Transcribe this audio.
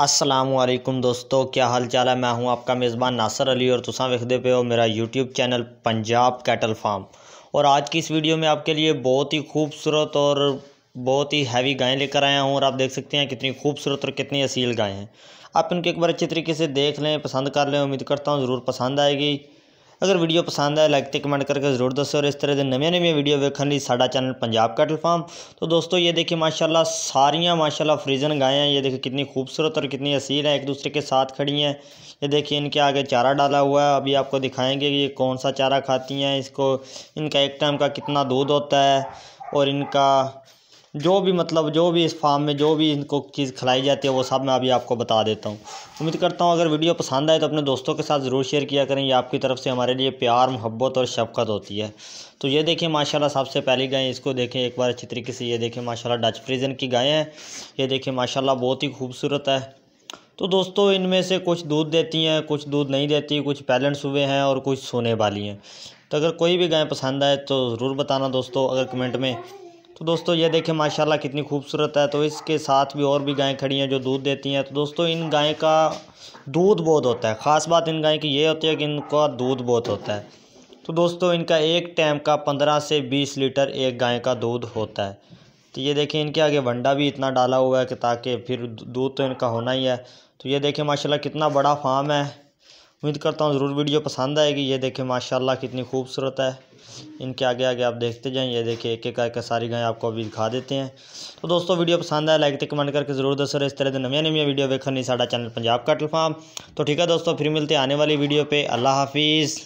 असलम दोस्तों क्या हाल चाल है मैं हूं आपका मेज़बान नासर अली और तुसा दे पे हो मेरा YouTube channel Punjab cattle farm और आज की इस वीडियो में आपके लिए बहुत ही खूबसूरत और बहुत ही हैवी गायें लेकर आया हूं और आप देख सकते हैं कितनी खूबसूरत और कितनी असील गायें हैं आप इनके एक बार अच्छी तरीके से देख लें पसंद कर लें उम्मीद करता हूँ ज़रूर पसंद आएगी अगर वीडियो पसंद आए लाइक तो कमेंट करके ज़रूर दसो और इस तरह के नवी नवी वीडियो वेखन लिए सा चैनल पंजाब कैटल फार्म तो दोस्तों ये देखिए माशाला सारियाँ माशाला फ्रीजन गायें हैं ये देखिए कितनी खूबसूरत और कितनी असील है एक दूसरे के साथ खड़ी हैं ये देखिए इनके आगे चारा डाला हुआ है अभी आपको दिखाएँगे कि ये कौन सा चारा खाती हैं इसको इनका एक टाइम का कितना दूध होता है और इनका जो भी मतलब जो भी इस फार्म में जो भी इनको चीज़ खिलाई जाती है वो सब मैं अभी आपको बता देता हूँ उम्मीद करता हूँ अगर वीडियो पसंद आए तो अपने दोस्तों के साथ ज़रूर शेयर किया करें ये आपकी तरफ से हमारे लिए प्यार मोहब्बत और शफकत होती है तो ये देखें माशाल्लाह सबसे पहली गाय इसको देखें एक बार अच्छी तरीके से ये देखें माशाल्लाह डच फ्रीजन की गायें हैं ये देखें माशाल्लाह बहुत ही खूबसूरत है तो दोस्तों इनमें से कुछ दूध देती हैं कुछ दूध नहीं देती कुछ बैलेंस हुए हैं और कुछ सोने वाली हैं तो अगर कोई भी गाय पसंद आए तो ज़रूर बताना दोस्तों अगर कमेंट में तो दोस्तों ये देखें माशाल्लाह कितनी खूबसूरत है तो इसके साथ भी और भी गायें खड़ी हैं जो दूध देती हैं तो दोस्तों इन गाय का दूध बहुत होता है ख़ास बात इन गाय की ये होती है कि इनका दूध बहुत होता है तो दोस्तों इनका एक टाइम का पंद्रह से बीस लीटर एक गाय का दूध होता है तो ये देखें इनके आगे वंडा भी इतना डाला हुआ है कि ताकि फिर दूध तो इनका होना ही है तो ये देखें माशाल्लाह कितना बड़ा फार्म है उम्मीद करता हूँ ज़रूर वीडियो पसंद आएगी ये देखें माशाल्लाह कितनी खूबसूरत है इनके आगे आगे आप देखते जाएं ये देखें एक एक करके सारी गायें आपको अभी दिखा देते हैं तो दोस्तों वीडियो पसंद आया लाइक तो कमेंट करके जरूर दस इस तरह से नवी नवी वीडियो देखने साढ़ा चैनल पंजाब कटल फार्म तो ठीक है दोस्तों फिर मिलते आने वाली वीडियो पर अल्लाह हाफिज़